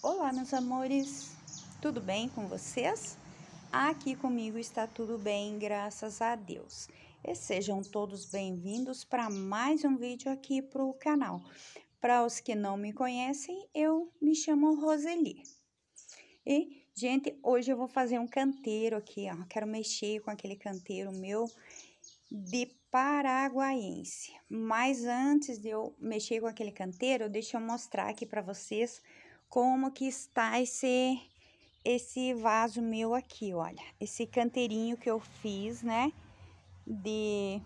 Olá, meus amores, tudo bem com vocês? Aqui comigo está tudo bem, graças a Deus. E sejam todos bem-vindos para mais um vídeo aqui para o canal. Para os que não me conhecem, eu me chamo Roseli. E, gente, hoje eu vou fazer um canteiro aqui, ó. Quero mexer com aquele canteiro meu de paraguaiense. Mas antes de eu mexer com aquele canteiro, deixa eu mostrar aqui para vocês como que está esse, esse vaso meu aqui, olha. Esse canteirinho que eu fiz, né? De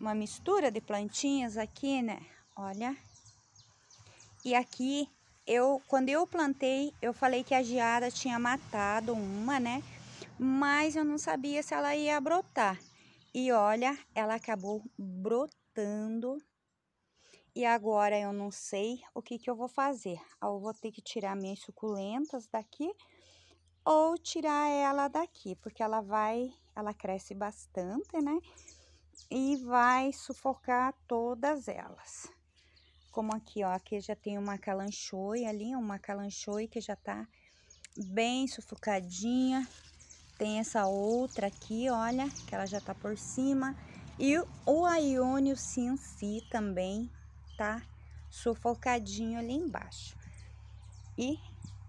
uma mistura de plantinhas aqui, né? Olha. E aqui, eu, quando eu plantei, eu falei que a geada tinha matado uma, né? Mas eu não sabia se ela ia brotar. E olha, ela acabou brotando e agora eu não sei o que, que eu vou fazer. Ou ah, vou ter que tirar minhas suculentas daqui ou tirar ela daqui, porque ela vai, ela cresce bastante, né? E vai sufocar todas elas. Como aqui, ó, aqui já tem uma calanchoe ali, uma calanchoe que já tá bem sufocadinha. Tem essa outra aqui, olha, que ela já tá por cima. E o Aiônio Cinci também, tá sufocadinho ali embaixo. E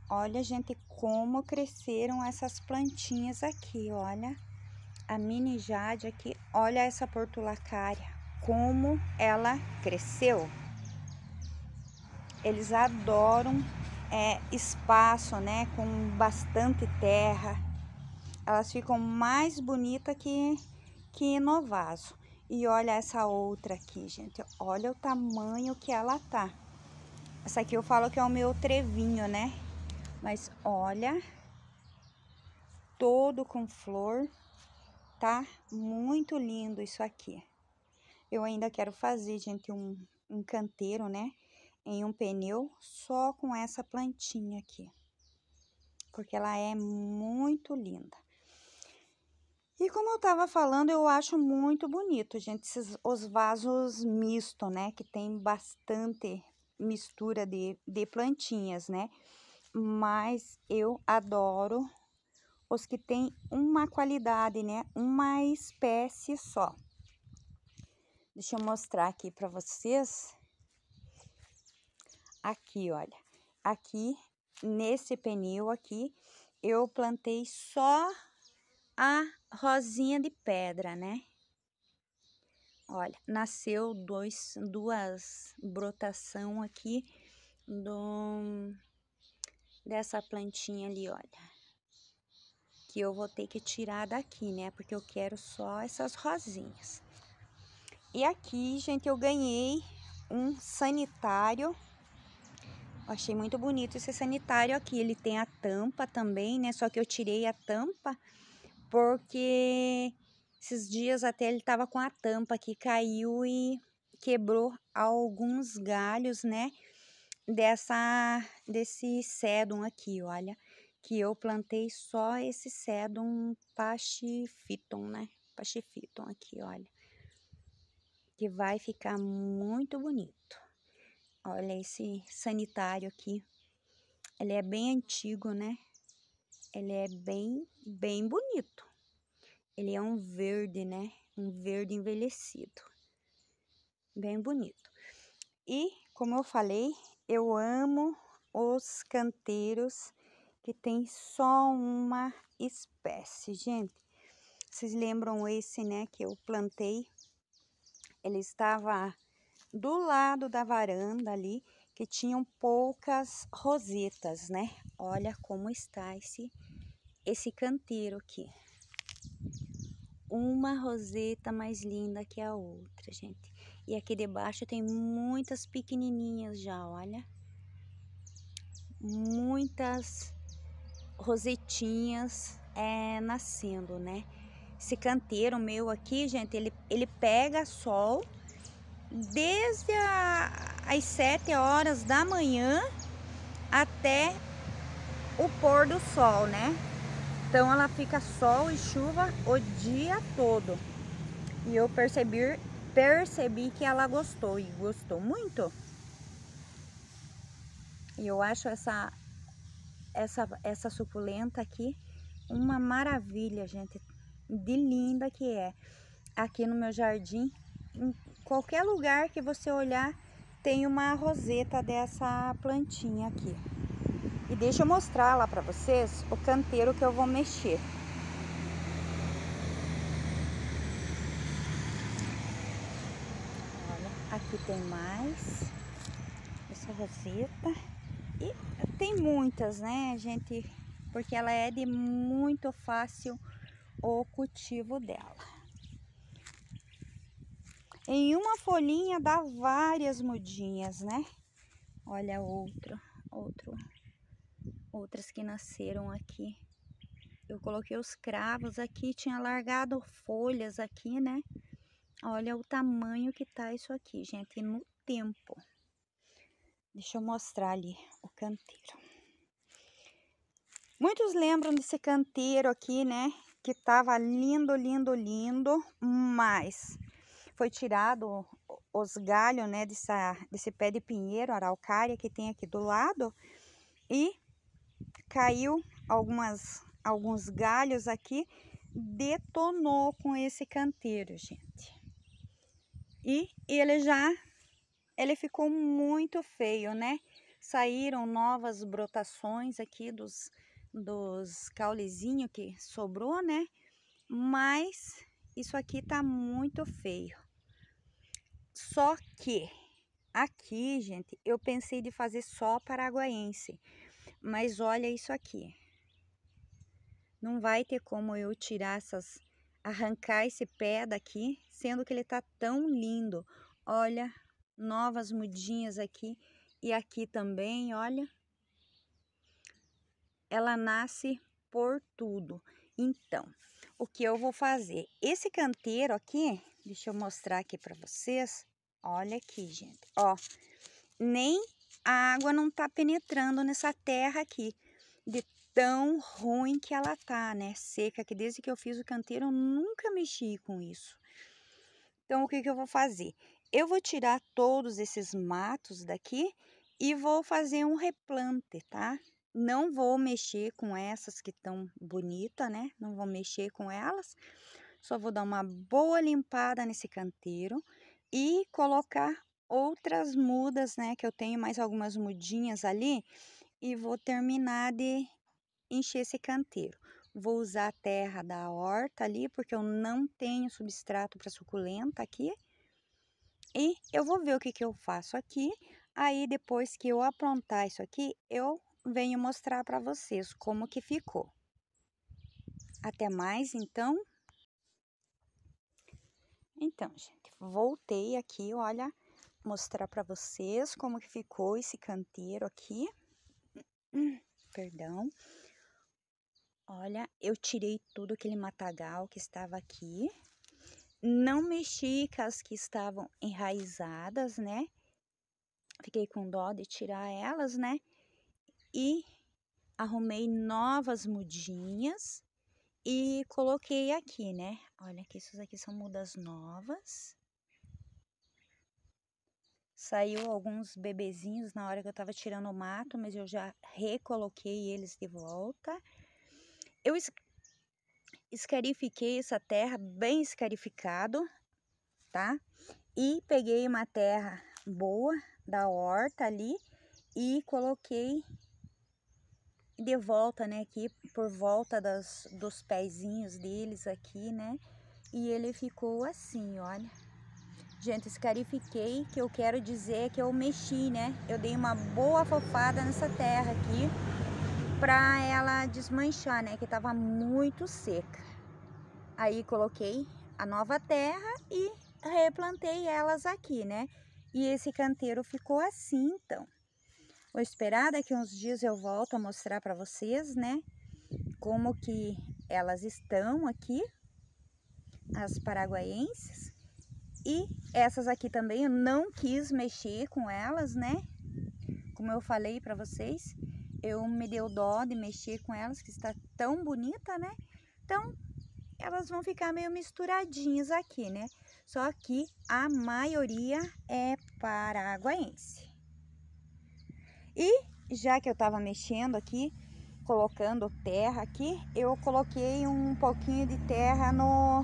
olha, gente, como cresceram essas plantinhas aqui, olha. A mini jade aqui, olha essa portulacária, como ela cresceu. Eles adoram é, espaço, né, com bastante terra. Elas ficam mais bonitas que, que no vaso. E olha essa outra aqui, gente. Olha o tamanho que ela tá. Essa aqui eu falo que é o meu trevinho, né? Mas olha, todo com flor, tá? Muito lindo isso aqui. Eu ainda quero fazer, gente, um, um canteiro, né? Em um pneu só com essa plantinha aqui. Porque ela é muito linda. E como eu estava falando, eu acho muito bonito, gente, esses, os vasos misto, né? Que tem bastante mistura de, de plantinhas, né? Mas eu adoro os que tem uma qualidade, né? Uma espécie só. Deixa eu mostrar aqui para vocês. Aqui, olha. Aqui, nesse penil aqui, eu plantei só a Rosinha de Pedra, né? Olha, nasceu dois, duas brotação aqui do, dessa plantinha ali, olha. Que eu vou ter que tirar daqui, né? Porque eu quero só essas rosinhas. E aqui, gente, eu ganhei um sanitário. Eu achei muito bonito esse sanitário aqui. Ele tem a tampa também, né? Só que eu tirei a tampa porque esses dias até ele tava com a tampa que caiu e quebrou alguns galhos, né? Dessa, desse sedum aqui, olha, que eu plantei só esse sedum pachifiton, né? Pachifiton aqui, olha, que vai ficar muito bonito. Olha esse sanitário aqui, ele é bem antigo, né? Ele é bem, bem bonito. Ele é um verde, né? Um verde envelhecido. Bem bonito. E, como eu falei, eu amo os canteiros que tem só uma espécie, gente. Vocês lembram esse, né, que eu plantei? Ele estava do lado da varanda ali, que tinham poucas rosetas, né? Olha como está esse, esse canteiro aqui uma roseta mais linda que a outra, gente. E aqui debaixo tem muitas pequenininhas já, olha. Muitas rosetinhas é, nascendo, né? Esse canteiro meu aqui, gente, ele, ele pega sol desde a, as 7 horas da manhã até o pôr do sol, né? Então ela fica sol e chuva o dia todo. E eu percebi, percebi que ela gostou e gostou muito. E eu acho essa, essa, essa suculenta aqui uma maravilha, gente. De linda que é. Aqui no meu jardim, em qualquer lugar que você olhar, tem uma roseta dessa plantinha aqui. E deixa eu mostrar lá para vocês o canteiro que eu vou mexer. Olha, aqui tem mais. Essa roseta. E tem muitas, né, gente? Porque ela é de muito fácil o cultivo dela. Em uma folhinha dá várias mudinhas, né? Olha outro, outro outras que nasceram aqui. Eu coloquei os cravos aqui, tinha largado folhas aqui, né? Olha o tamanho que tá isso aqui, gente, no tempo. Deixa eu mostrar ali o canteiro. Muitos lembram desse canteiro aqui, né? Que tava lindo, lindo, lindo, mas foi tirado os galhos, né? Dessa, desse pé de pinheiro, araucária, que tem aqui do lado. E caiu algumas, alguns galhos aqui, detonou com esse canteiro, gente. E ele já, ele ficou muito feio, né? Saíram novas brotações aqui dos, dos caulezinhos que sobrou, né? Mas isso aqui tá muito feio. Só que aqui, gente, eu pensei de fazer só paraguaense. Mas olha isso aqui. Não vai ter como eu tirar essas, arrancar esse pé daqui, sendo que ele tá tão lindo. Olha, novas mudinhas aqui e aqui também, olha. Ela nasce por tudo. Então, o que eu vou fazer? Esse canteiro aqui, deixa eu mostrar aqui para vocês. Olha aqui, gente. Ó, nem a água não está penetrando nessa terra aqui, de tão ruim que ela tá, né? Seca, que desde que eu fiz o canteiro eu nunca mexi com isso. Então, o que, que eu vou fazer? Eu vou tirar todos esses matos daqui e vou fazer um replante, tá? Não vou mexer com essas que estão bonitas, né? Não vou mexer com elas. Só vou dar uma boa limpada nesse canteiro e colocar outras mudas, né? Que eu tenho mais algumas mudinhas ali. E vou terminar de encher esse canteiro. Vou usar a terra da horta ali, porque eu não tenho substrato para suculenta aqui. E eu vou ver o que, que eu faço aqui. Aí, depois que eu aprontar isso aqui, eu venho mostrar para vocês como que ficou. Até mais, então. Então, gente, voltei aqui, olha mostrar para vocês como que ficou esse canteiro aqui. Perdão. Olha, eu tirei tudo aquele matagal que estava aqui. Não mexi com as que estavam enraizadas, né? Fiquei com dó de tirar elas, né? E arrumei novas mudinhas e coloquei aqui, né? Olha que isso aqui são mudas novas. Saiu alguns bebezinhos na hora que eu tava tirando o mato, mas eu já recoloquei eles de volta. Eu escarifiquei essa terra bem escarificado, tá? E peguei uma terra boa da horta ali e coloquei de volta, né, aqui por volta das, dos pezinhos deles aqui, né? E ele ficou assim, olha. Gente, escarifiquei, que eu quero dizer que eu mexi, né? Eu dei uma boa fofada nessa terra aqui pra ela desmanchar, né? Que tava muito seca. Aí coloquei a nova terra e replantei elas aqui, né? E esse canteiro ficou assim, então. Vou esperar daqui uns dias eu volto a mostrar para vocês, né? Como que elas estão aqui, as paraguaenses. E essas aqui também eu não quis mexer com elas, né? Como eu falei para vocês, eu me deu dó de mexer com elas, que está tão bonita, né? Então, elas vão ficar meio misturadinhas aqui, né? Só que a maioria é paraguaense. E já que eu tava mexendo aqui, colocando terra aqui, eu coloquei um pouquinho de terra no,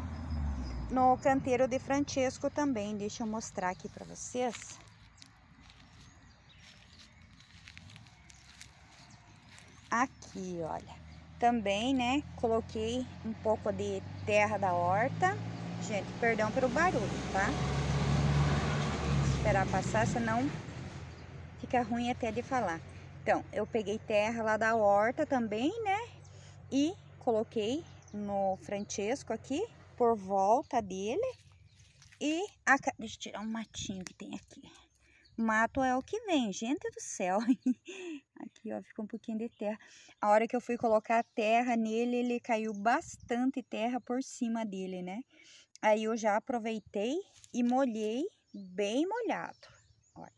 no canteiro de Francesco também. Deixa eu mostrar aqui para vocês. Aqui, olha. Também, né, coloquei um pouco de terra da horta. Gente, perdão pelo barulho, tá? esperar passar, senão fica ruim até de falar. Então, eu peguei terra lá da horta também, né? E coloquei no Francesco aqui por volta dele. E a, deixa eu tirar um matinho que tem aqui. Mato é o que vem, gente do céu. aqui, ó, ficou um pouquinho de terra. A hora que eu fui colocar a terra nele, ele caiu bastante terra por cima dele, né? Aí eu já aproveitei e molhei bem molhado. Olha.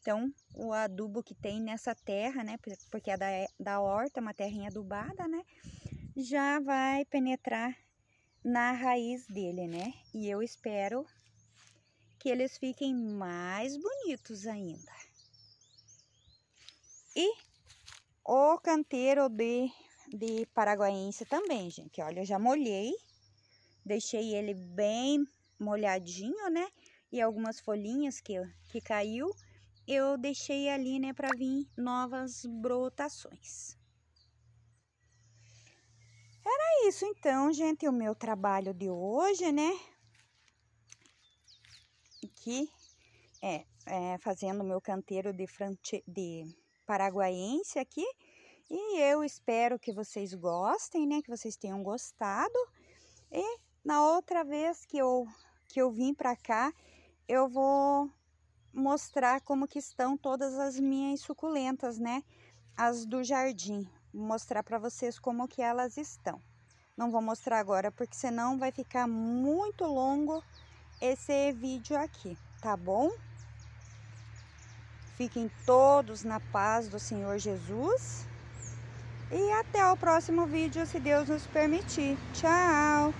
Então, o adubo que tem nessa terra, né? Porque é da, é da horta, uma terrinha adubada, né? Já vai penetrar na raiz dele, né? E eu espero que eles fiquem mais bonitos ainda. E o canteiro de, de paraguaense também, gente. Olha, eu já molhei, deixei ele bem molhadinho, né? E algumas folhinhas que, que caiu, eu deixei ali, né, para vir novas brotações. Era isso então, gente, o meu trabalho de hoje, né? Que é, é fazendo meu canteiro de, frante... de paraguaense aqui. E eu espero que vocês gostem, né? Que vocês tenham gostado. E na outra vez que eu, que eu vim pra cá, eu vou mostrar como que estão todas as minhas suculentas, né? As do jardim mostrar para vocês como que elas estão. Não vou mostrar agora, porque senão vai ficar muito longo esse vídeo aqui, tá bom? Fiquem todos na paz do Senhor Jesus. E até o próximo vídeo, se Deus nos permitir. Tchau!